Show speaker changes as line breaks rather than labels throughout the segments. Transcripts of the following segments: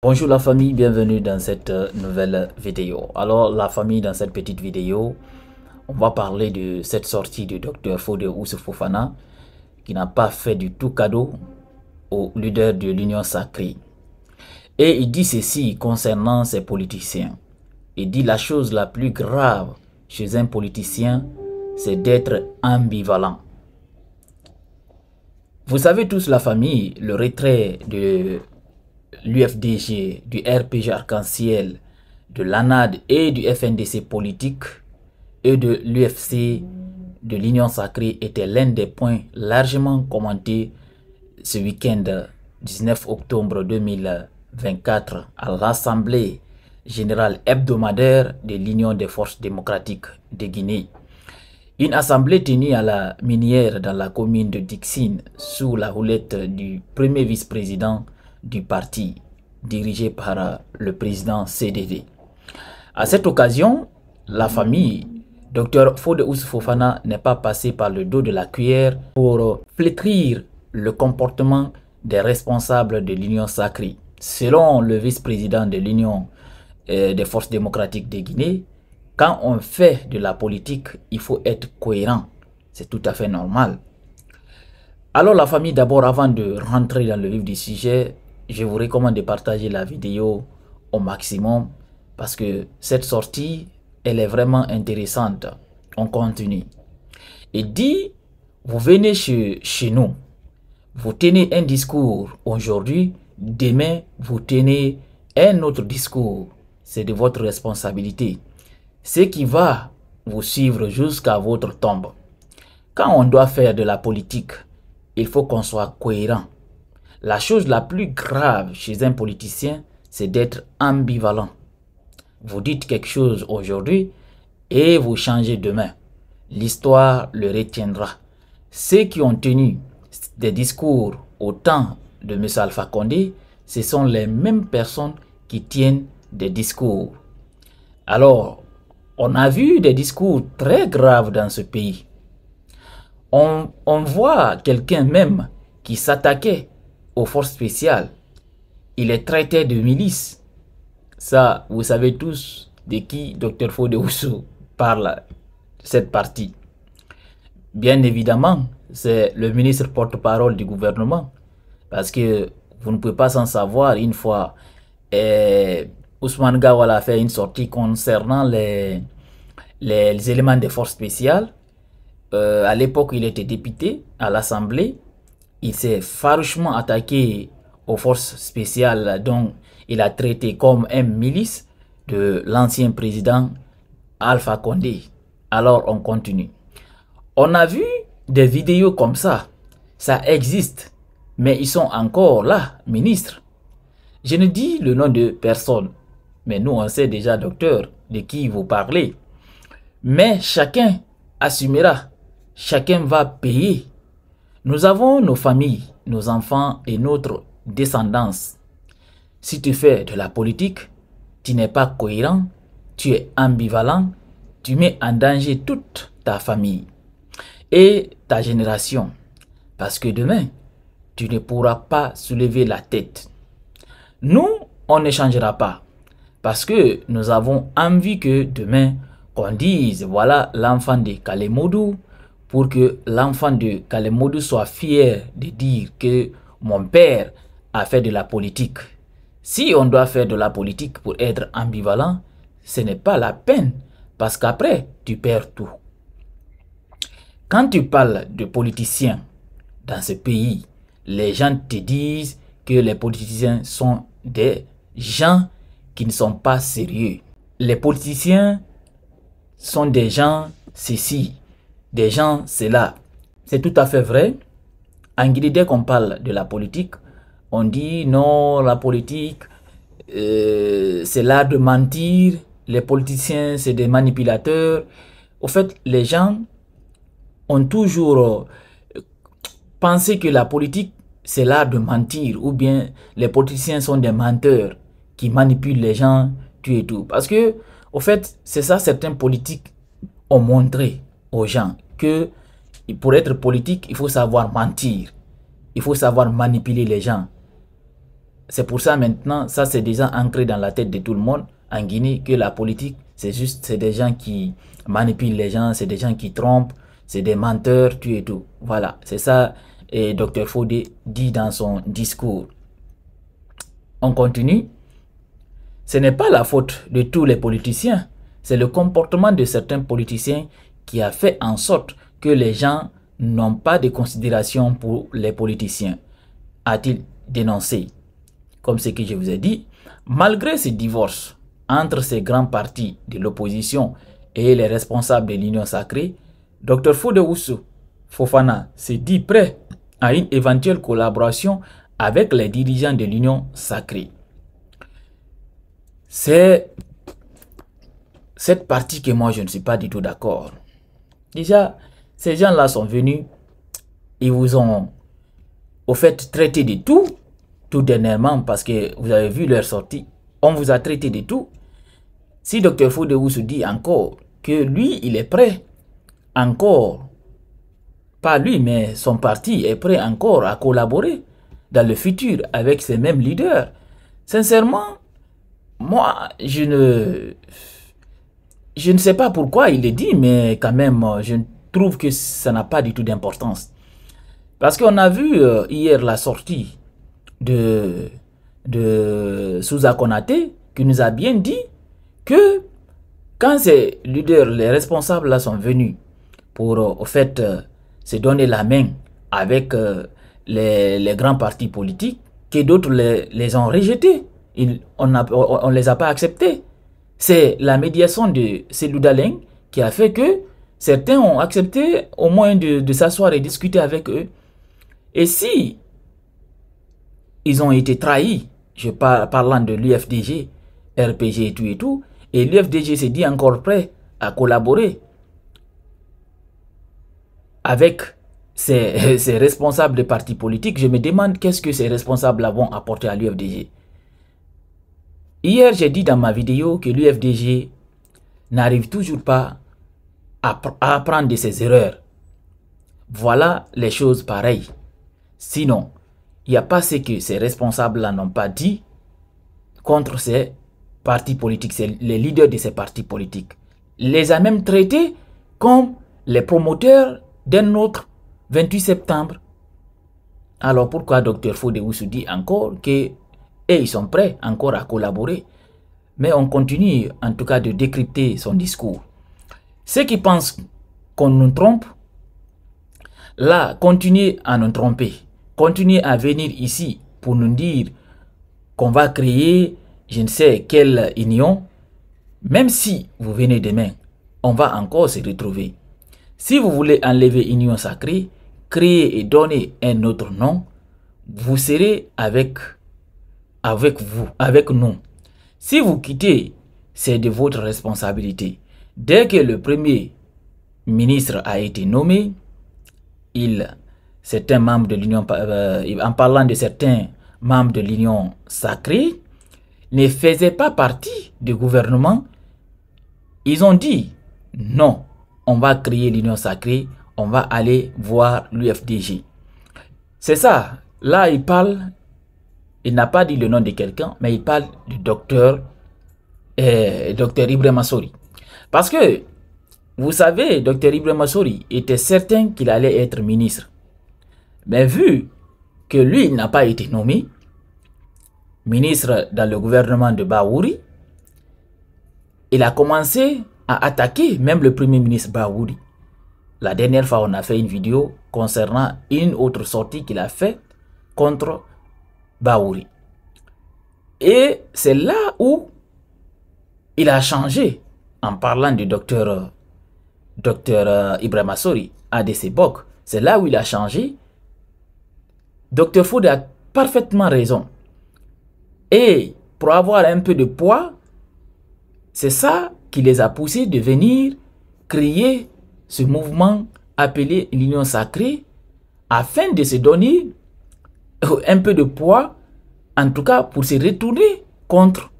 Bonjour la famille, bienvenue dans cette euh, nouvelle vidéo. Alors la famille, dans cette petite vidéo, on va parler de cette sortie du docteur Fode Fofana qui n'a pas fait du tout cadeau au leader de l'Union sacrée. Et il dit ceci concernant ses politiciens. Il dit la chose la plus grave chez un politicien, c'est d'être ambivalent. Vous savez tous la famille, le retrait de l'UFDG, du RPG Arc-en-Ciel, de l'ANAD et du FNDC politique et de l'UFC de l'Union sacrée était l'un des points largement commentés ce week-end 19 octobre 2024 à l'Assemblée générale hebdomadaire de l'Union des forces démocratiques de Guinée. Une assemblée tenue à la minière dans la commune de Dixine sous la roulette du premier vice-président du parti dirigé par euh, le président CDD. À cette occasion, la famille Dr Fodeous Fofana n'est pas passée par le dos de la cuillère pour euh, flétrir le comportement des responsables de l'Union sacrée. Selon le vice-président de l'Union euh, des forces démocratiques de Guinée, quand on fait de la politique, il faut être cohérent. C'est tout à fait normal. Alors la famille, d'abord, avant de rentrer dans le vif du sujet, je vous recommande de partager la vidéo au maximum parce que cette sortie, elle est vraiment intéressante. On continue. Et dit, vous venez chez, chez nous, vous tenez un discours aujourd'hui, demain, vous tenez un autre discours. C'est de votre responsabilité. Ce qui va vous suivre jusqu'à votre tombe. Quand on doit faire de la politique, il faut qu'on soit cohérent la chose la plus grave chez un politicien, c'est d'être ambivalent. Vous dites quelque chose aujourd'hui et vous changez demain. L'histoire le retiendra. Ceux qui ont tenu des discours au temps de M. Alpha Condé, ce sont les mêmes personnes qui tiennent des discours. Alors, on a vu des discours très graves dans ce pays. On, on voit quelqu'un même qui s'attaquait aux forces spéciales. Il est traité de milice. Ça, vous savez tous de qui Dr Oussou parle cette partie. Bien évidemment, c'est le ministre porte-parole du gouvernement. Parce que vous ne pouvez pas s'en savoir une fois. Et eh, Ousmane Gawal a fait une sortie concernant les, les éléments des forces spéciales. Euh, à l'époque, il était député à l'Assemblée il s'est farouchement attaqué aux forces spéciales Donc, il a traité comme un milice de l'ancien président Alpha Condé. Alors on continue. On a vu des vidéos comme ça. Ça existe. Mais ils sont encore là, ministre. Je ne dis le nom de personne. Mais nous, on sait déjà, docteur, de qui vous parlez. Mais chacun assumera. Chacun va payer nous avons nos familles, nos enfants et notre descendance. Si tu fais de la politique, tu n'es pas cohérent, tu es ambivalent, tu mets en danger toute ta famille et ta génération. Parce que demain, tu ne pourras pas soulever la tête. Nous, on ne changera pas. Parce que nous avons envie que demain, qu'on dise, voilà l'enfant de Kalemodou, pour que l'enfant de Kalemodu soit fier de dire que mon père a fait de la politique. Si on doit faire de la politique pour être ambivalent, ce n'est pas la peine, parce qu'après, tu perds tout. Quand tu parles de politiciens dans ce pays, les gens te disent que les politiciens sont des gens qui ne sont pas sérieux. Les politiciens sont des gens ceci, gens, c'est là. C'est tout à fait vrai. En Guinée, qu'on parle de la politique, on dit non, la politique, euh, c'est là de mentir, les politiciens, c'est des manipulateurs. Au fait, les gens ont toujours euh, pensé que la politique, c'est là de mentir, ou bien les politiciens sont des menteurs qui manipulent les gens, tu es tout. Parce que, au fait, c'est ça certains politiques ont montré aux gens que pour être politique, il faut savoir mentir. Il faut savoir manipuler les gens. C'est pour ça maintenant, ça c'est déjà ancré dans la tête de tout le monde en Guinée que la politique, c'est juste c'est des gens qui manipulent les gens, c'est des gens qui trompent, c'est des menteurs, tu et tout. Voilà, c'est ça et Dr Fodé dit dans son discours. On continue. Ce n'est pas la faute de tous les politiciens, c'est le comportement de certains politiciens qui a fait en sorte que les gens n'ont pas de considération pour les politiciens, a-t-il dénoncé. Comme ce que je vous ai dit, malgré ce divorce entre ces grands partis de l'opposition et les responsables de l'Union sacrée, Dr Fode Fofana s'est dit prêt à une éventuelle collaboration avec les dirigeants de l'Union sacrée. C'est cette partie que moi je ne suis pas du tout d'accord. Déjà, ces gens-là sont venus, ils vous ont au fait traité de tout, tout dernièrement, parce que vous avez vu leur sortie, on vous a traité de tout. Si Dr vous se dit encore que lui, il est prêt, encore, pas lui, mais son parti est prêt encore à collaborer dans le futur avec ces mêmes leaders. Sincèrement, moi, je ne je ne sais pas pourquoi il est dit, mais quand même, euh, je trouve que ça n'a pas du tout d'importance. Parce qu'on a vu euh, hier la sortie de, de Souza Konaté qui nous a bien dit que quand ces leaders, les responsables là sont venus pour euh, au fait se donner la main avec les, grands partis politiques, que d'autres les, ont rejetés. on ne les a pas acceptés. C'est la médiation de Cédou qui a fait que certains ont accepté au moins de, s'asseoir et discuter avec eux. Et si ils ont été trahis, je parle parlant de l'UFDG, RPG et tout et tout, et l'UFDG s'est dit encore prêt à collaborer avec ses responsables de partis politiques, je me demande qu'est-ce que ces responsables-là vont apporter à l'UFDG. Hier, j'ai dit dans ma vidéo que l'UFDG n'arrive toujours pas à, apprendre de ses erreurs. Voilà les choses pareilles. Sinon, il n'y a pas ce que ces responsables-là n'ont pas dit contre ces partis politiques, les leaders de ces partis politiques. Les a même traités comme les promoteurs d'un autre 28 septembre. Alors pourquoi Dr Fodé dit encore que et ils sont prêts encore à collaborer. Mais on continue en tout cas de décrypter son discours. Ceux qui pensent qu'on nous trompe, là, continuez à nous tromper. Continuez à venir ici pour nous dire qu'on va créer je ne sais quelle union. Même si vous venez demain, on va encore se retrouver. Si vous voulez enlever union sacrée, créer et donner un autre nom, vous serez avec avec vous, avec nous. Si vous quittez, c'est de votre responsabilité. Dès que le premier ministre a été nommé, il, certains membres de l'Union, euh, en parlant de certains membres de l'Union sacrée, ne faisaient pas partie du gouvernement. Ils ont dit non, on va créer l'Union sacrée, on va aller voir l'UFDG. C'est ça. Là, il parle il n'a pas dit le nom de quelqu'un, mais il parle du docteur, euh, docteur Ibrahim Parce que, vous savez, docteur Ibrahim était certain qu'il allait être ministre. Mais vu que lui, n'a pas été nommé ministre dans le gouvernement de Baouri, il a commencé à attaquer même le premier ministre Baouri. La dernière fois, on a fait une vidéo concernant une autre sortie qu'il a faite contre Baouri. Et c'est là où il a changé en parlant du docteur, euh, docteur euh, Ibrahim Asori, à Bok. C'est là où il a changé. Docteur Foud a parfaitement raison. Et pour avoir un peu de poids, c'est ça qui les a poussés de venir créer ce mouvement appelé l'Union Sacrée afin de se donner un peu de poids, en tout cas pour se retourner contre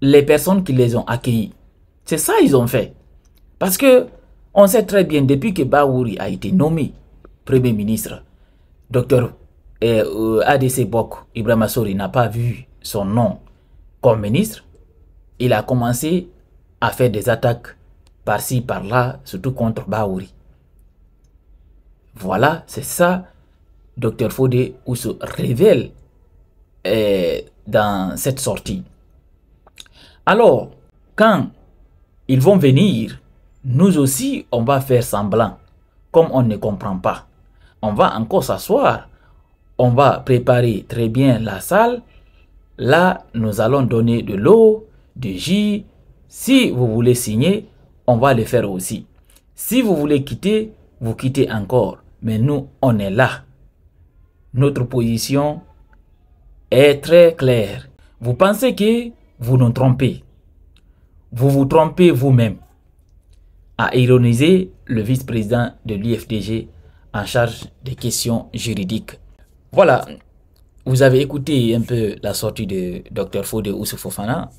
les personnes qui les ont accueillis. C'est ça ils ont fait. Parce que on sait très bien, depuis que Baouri a été nommé Premier ministre, docteur, et euh, ADC Bok Ibrahim Sori n'a pas vu son nom comme ministre. Il a commencé à faire des attaques par-ci, par-là, surtout contre Baouri. Voilà, c'est ça Docteur Fode ou se révèle euh, dans cette sortie. Alors, quand ils vont venir, nous aussi, on va faire semblant, comme on ne comprend pas. On va encore s'asseoir, on va préparer très bien la salle. Là, nous allons donner de l'eau, du jus. Si vous voulez signer, on va le faire aussi. Si vous voulez quitter, vous quittez encore. Mais nous, on est là notre position est très claire. Vous pensez que vous nous trompez. Vous vous trompez vous-même. A ironisé le vice-président de l'IFDG en charge des questions juridiques. Voilà, vous avez écouté un peu la sortie de Dr Fode Fofana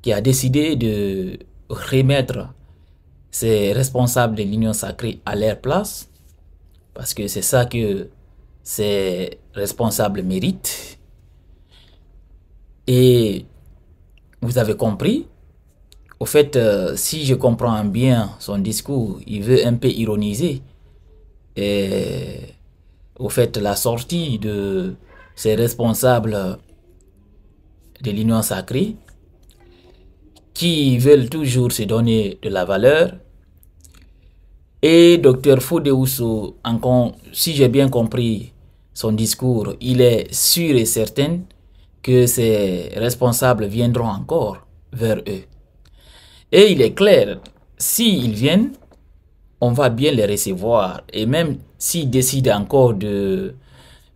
qui a décidé de remettre ses responsables de l'Union sacrée à leur place parce que c'est ça que ses responsables méritent. Et vous avez compris, au fait, euh, si je comprends bien son discours, il veut un peu ironiser. au fait, la sortie de ces responsables de l'Union sacrée, qui veulent toujours se donner de la valeur, et docteur Fodeusso, encore si j'ai bien compris son discours, il est sûr et certain que ces responsables viendront encore vers eux. Et il est clair, s'ils viennent, on va bien les recevoir. Et même s'ils décident encore de,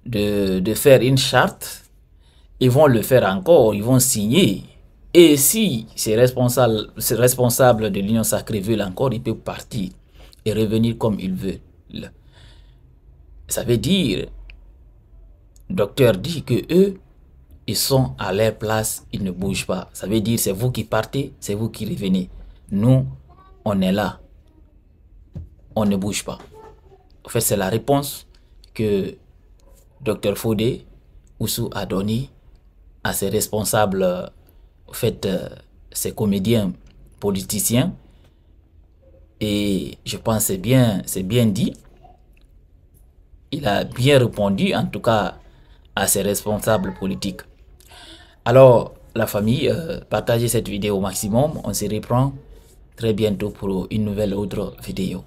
de, faire une charte, ils vont le faire encore, ils vont signer. Et si ces responsables, ces responsables de l'Union sacrée veulent encore, ils peuvent partir et revenir comme ils veulent. Ça veut dire, docteur dit que eux, ils sont à leur place, ils ne bougent pas. Ça veut dire, c'est vous qui partez, c'est vous qui revenez. Nous, on est là. On ne bouge pas. En fait, c'est la réponse que Docteur ou Oussou a donné. à ses responsables, en fait, ses euh, comédiens politiciens, et je pense c'est bien, c'est bien dit. Il a bien répondu, en tout cas, à ses responsables politiques. Alors, la famille, euh, partagez cette vidéo au maximum. On se reprend très bientôt pour une nouvelle autre vidéo.